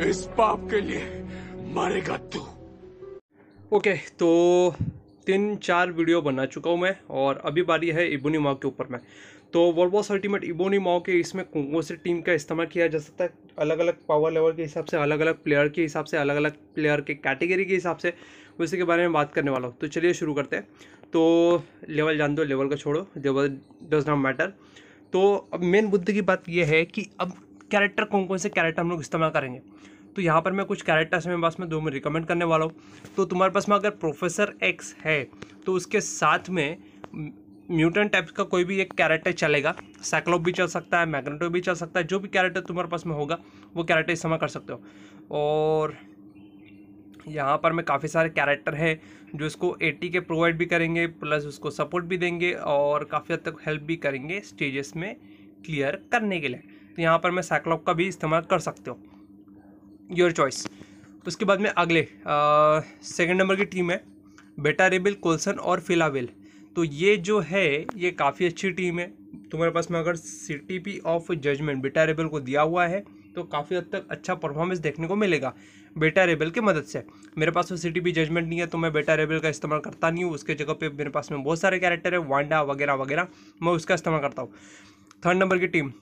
इस पाप के लिए मरेगा तू ओके okay, तो तीन चार वीडियो बना चुका हूँ मैं और अभी बारी है इबोनी माओ के ऊपर में तो world boss ultimate Ebony Maw के इसमें कौन से टीम का इस्तेमाल किया जा सकता है अलग अलग पावर लेवल के हिसाब से अलग अलग प्लेयर के हिसाब से अलग अलग प्लेयर के कैटेगरी के हिसाब से उसी के बारे में बात करने वाला हूँ तो चलिए शुरू करते हैं तो लेवल जान दो लेवल का छोड़ो लेवल डज नॉट मैटर तो अब मेन मुद्दे की बात यह है कि अब कैरेक्टर कौन कौन से कैरेक्टर हम लोग इस्तेमाल करेंगे तो यहाँ पर मैं कुछ कैरेक्टर्स मेरे पास में दो में रिकमेंड करने वाला हूँ तो तुम्हारे पास में अगर प्रोफेसर एक्स है तो उसके साथ में म्यूटेंट टाइप का कोई भी एक कैरेक्टर चलेगा साइक्लोप भी चल सकता है मैग्नेटो भी चल सकता है जो भी कैरेक्टर तुम्हारे पास में होगा वो कैरेक्टर इस्तेमाल कर सकते हो और यहाँ पर मैं काफ़ी सारे कैरेक्टर हैं जो इसको ए के प्रोवाइड भी करेंगे प्लस उसको सपोर्ट भी देंगे और काफ़ी हद तक हेल्प भी करेंगे स्टेजेस में क्लियर करने के लिए तो यहाँ पर मैं सैकलॉप का भी इस्तेमाल कर सकते हो योर चॉइस उसके बाद में अगले सेकेंड नंबर की टीम है बेटा रेबिल कोल्सन और फिलावेल तो ये जो है ये काफ़ी अच्छी टीम है तुम्हारे पास में अगर C T P of judgement बेटा रेबल को दिया हुआ है तो काफ़ी हद तक अच्छा परफॉर्मेंस देखने को मिलेगा बेटा रेबल की मदद से मेरे पास तो सी टी पी जजमेंट नहीं है तो मैं बेटा रेबल का इस्तेमाल करता नहीं हूँ उसके जगह पे मेरे पास में बहुत सारे कैरेक्टर है वांडा वगैरह वगैरह मैं उसका इस्तेमाल करता हूँ थर्ड नंबर की टीम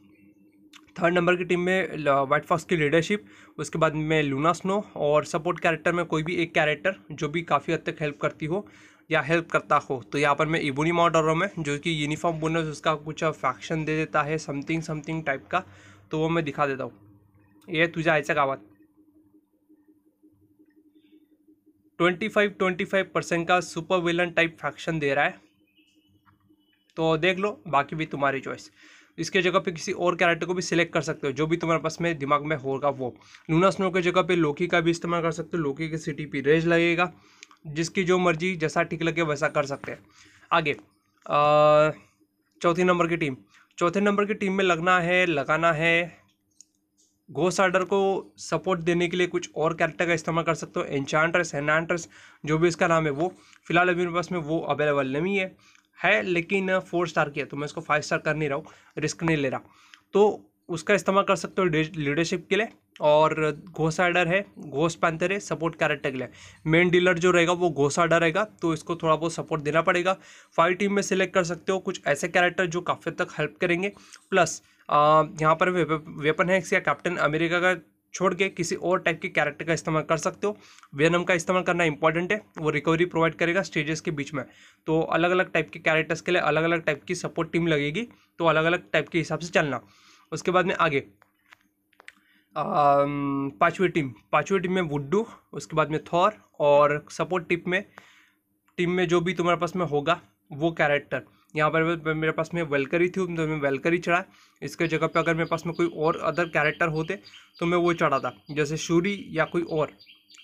थर्ड नंबर की टीम में वाइट फॉक्स की लीडरशिप उसके बाद में लूना स्नो और सपोर्ट कैरेक्टर में कोई भी एक कैरेक्टर जो भी काफ़ी हद तक हेल्प करती हो या हेल्प करता हो तो यहाँ पर मैं इबोनी और में जो कि यूनिफॉर्म बोनस उसका कुछ फैक्शन दे देता है समथिंग समथिंग टाइप का तो वो मैं दिखा देता हूँ ये तुझे ऐसा गावात twenty five twenty five percent का सुपर विलन टाइप फैक्शन दे रहा है तो देख लो बाकी भी तुम्हारी चॉइस इसके जगह पे किसी और कैरेक्टर को भी सिलेक्ट कर सकते हो जो भी तुम्हारे पास में दिमाग में होगा वो लूना स्नो के जगह पे लोकी का भी इस्तेमाल कर सकते हो लोकी के सिटी पी रेज लगेगा जिसकी जो मर्जी जैसा ठीक लगे वैसा कर सकते हैं आगे चौथे नंबर की टीम चौथे नंबर की टीम में लगना है लगाना है घोस्ट आर्डर को सपोर्ट देने के लिए कुछ और कैरेक्टर का इस्तेमाल कर सकते हो एनचांट्रेस एनांट्रेस जो भी इसका नाम है वो फिलहाल अभी मेरे पास में वो अवेलेबल नहीं है है लेकिन फोर स्टार की है तो मैं इसको फाइव स्टार कर नहीं रहा हूँ रिस्क नहीं ले रहा तो उसका इस्तेमाल कर सकते हो लीडरशिप के लिए और घोसाइडर है घोस पैंथर है सपोर्ट कैरेक्टर के लिए मेन डीलर जो रहेगा वो घोसाइडर रहेगा तो इसको थोड़ा बहुत सपोर्ट देना पड़ेगा फाइव टीम में सिलेक्ट कर सकते हो कुछ ऐसे कैरेक्टर जो काफ़ी तक हेल्प करेंगे प्लस यहाँ पर वेपन है कैप्टन अमेरिका का छोड़ के किसी और टाइप के कैरेक्टर का इस्तेमाल कर सकते हो वेनम का इस्तेमाल करना इंपॉर्टेंट है वो रिकवरी प्रोवाइड करेगा स्टेजेस के बीच में तो अलग अलग टाइप के कैरेक्टर्स के लिए अलग अलग टाइप की सपोर्ट टीम लगेगी तो अलग अलग टाइप के हिसाब से चलना उसके बाद में आगे पाँचवीं टीम पाँचवीं टीम में वुड्डू उसके बाद में थॉर और सपोर्ट टीम में टीम में जो भी तुम्हारे पास में होगा वो कैरेक्टर यहाँ पर मेरे पास में वेलकरी थी तो मैं वेलकरी चढ़ा इसके जगह पे अगर मेरे पास में कोई और अदर कैरेक्टर होते तो मैं वो चढ़ाता जैसे शूरी या कोई और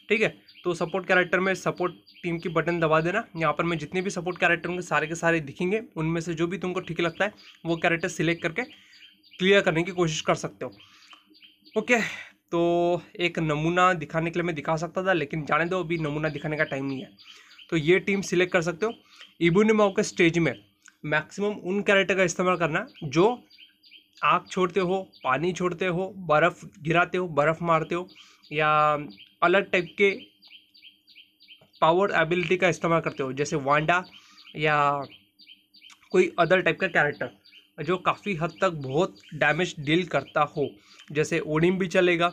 ठीक है तो सपोर्ट कैरेक्टर में सपोर्ट टीम की बटन दबा देना यहाँ पर मैं जितने भी सपोर्ट कैरेक्टर होंगे सारे के सारे दिखेंगे उनमें से जो भी तुमको ठीक लगता है वो कैरेक्टर सिलेक्ट करके क्लियर करने की कोशिश कर सकते हो ओके तो एक नमूना दिखाने के लिए मैं दिखा सकता था लेकिन जाने दो अभी नमूना दिखाने का टाइम नहीं है तो ये टीम सिलेक्ट कर सकते हो इबुनिमाओ के स्टेज में मैक्सिमम उन कैरेक्टर का इस्तेमाल करना जो आग छोड़ते हो पानी छोड़ते हो बर्फ़ गिराते हो बर्फ़ मारते हो या अलग टाइप के पावर एबिलिटी का इस्तेमाल करते हो जैसे वांडा या कोई अदर टाइप का कैरेक्टर जो काफ़ी हद तक बहुत डैमेज डील करता हो जैसे ओडिम भी चलेगा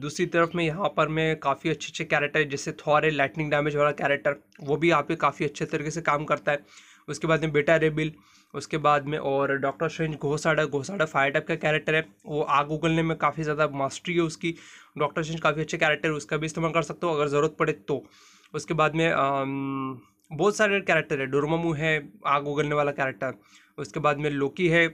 दूसरी तरफ में यहाँ पर मैं काफ़ी अच्छे अच्छे कैरेक्टर जैसे थॉर है लाइटनिंग डैमेज वाला कैरेक्टर वो भी यहाँ पे काफ़ी अच्छे तरीके से काम करता है उसके बाद में बेटा रेबिल उसके बाद में और डॉक्टर स्ट्रेंज घोसाड़ा घोसाड़ा फायर टाइप का कैरेक्टर है वो आग उगलने में काफ़ी ज़्यादा मास्टरी है उसकी डॉक्टर स्ट्रेंज काफ़ी अच्छे कैरेक्टर है उसका भी इस्तेमाल कर सकते हो अगर ज़रूरत पड़े तो उसके बाद में बहुत सारे कैरेक्टर है डोरमामू है आग उगलने वाला कैरेक्टर उसके बाद में लोकी है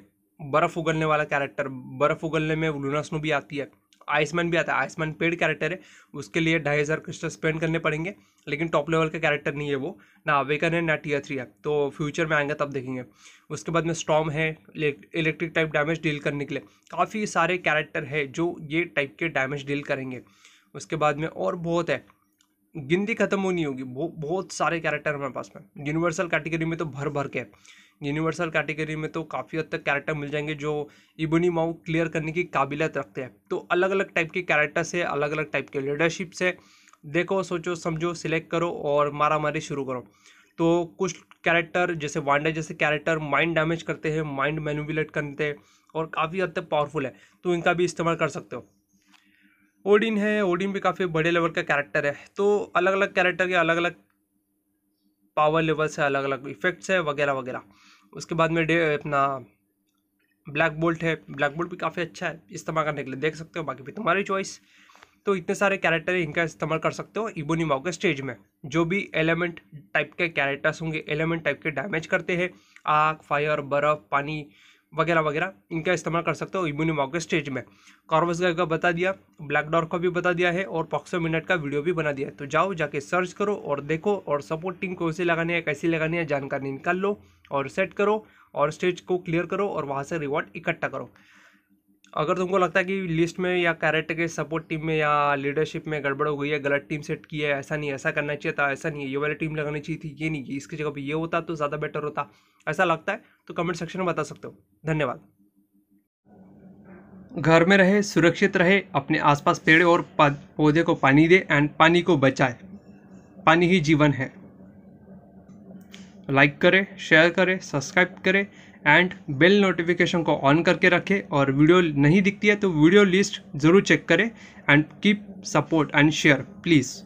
बर्फ़ उगलने वाला कैरेक्टर बर्फ़ उगलने में लूना स्नो भी आती है आइसमैन भी आता है आइसमैन पेड कैरेक्टर है उसके लिए ढाई हज़ार क्रिस्टल स्पेंड करने पड़ेंगे लेकिन टॉप लेवल का कैरेक्टर नहीं है वो ना अवेकन है ना टीयर थ्री है तो फ्यूचर में आएंगे तब देखेंगे उसके बाद में स्टॉम है इलेक्ट्रिक टाइप डैमेज डील करने के लिए काफ़ी सारे कैरेक्टर है जो ये टाइप के डैमेज डील करेंगे उसके बाद में और बहुत है गिनती खत्म होनी होगी बहुत सारे कैरेक्टर हमारे पास में यूनिवर्सल कैटेगरी में तो भर भर के यूनिवर्सल कैटेगरी में तो काफ़ी हद तक कैरेक्टर मिल जाएंगे जो इबनी माउ क्लियर करने की काबिलियत रखते हैं तो अलग अलग टाइप के कैरेक्टर्स है अलग अलग टाइप के लीडरशिप्स है देखो सोचो समझो सिलेक्ट करो और मारा मारी शुरू करो तो कुछ कैरेक्टर जैसे वांडा जैसे कैरेक्टर माइंड डैमेज करते हैं माइंड मैनुबुलेट करते हैं और काफ़ी हद तक पावरफुल है तो इनका भी इस्तेमाल कर सकते हो ओडिन है ओडिन भी काफ़ी बड़े लेवल का कैरेक्टर है तो अलग अलग कैरेक्टर के अलग अलग पावर लेवल्स है अलग अलग इफेक्ट्स है वगैरह वगैरह उसके बाद में अपना ब्लैक बोल्ट है ब्लैक बोल्ट भी काफ़ी अच्छा है इस्तेमाल करने के लिए देख सकते हो बाकी भी तुम्हारी चॉइस तो इतने सारे कैरेक्टर इनका इस्तेमाल कर सकते हो इबोनी माओ के स्टेज में जो भी एलिमेंट टाइप के कैरेक्टर्स होंगे एलिमेंट टाइप के डैमेज करते हैं आग फायर बर्फ़ पानी वगैरह वगैरह इनका इस्तेमाल कर सकते हो इम्यूनी माओ के स्टेज में कॉर्वस गाय का बता दिया ब्लैक डॉर का भी बता दिया है और पॉक्सो मिनट का वीडियो भी बना दिया है तो जाओ जाके सर्च करो और देखो और सपोर्टिंग कौन सी लगानी है कैसी लगानी है जानकारी निकाल लो और सेट करो और स्टेज को क्लियर करो और वहाँ से रिवॉर्ड इकट्ठा करो अगर तुमको लगता है कि लिस्ट में या कैरेक्टर के सपोर्ट टीम में या लीडरशिप में गड़बड़ हो गई है गलत टीम सेट की है ऐसा नहीं ऐसा करना चाहिए था ऐसा नहीं है ये वाली टीम लगानी चाहिए थी ये नहीं इसकी जगह पर ये होता तो ज़्यादा बेटर होता ऐसा लगता है तो कमेंट सेक्शन में बता सकते हो धन्यवाद घर में रहे सुरक्षित रहे अपने आसपास पेड़ और पौधे को पानी दे एंड पानी को बचाए पानी ही जीवन है लाइक करें शेयर करें सब्सक्राइब करें एंड बेल नोटिफिकेशन को ऑन करके रखें और वीडियो नहीं दिखती है तो वीडियो लिस्ट ज़रूर चेक करें and keep support and share please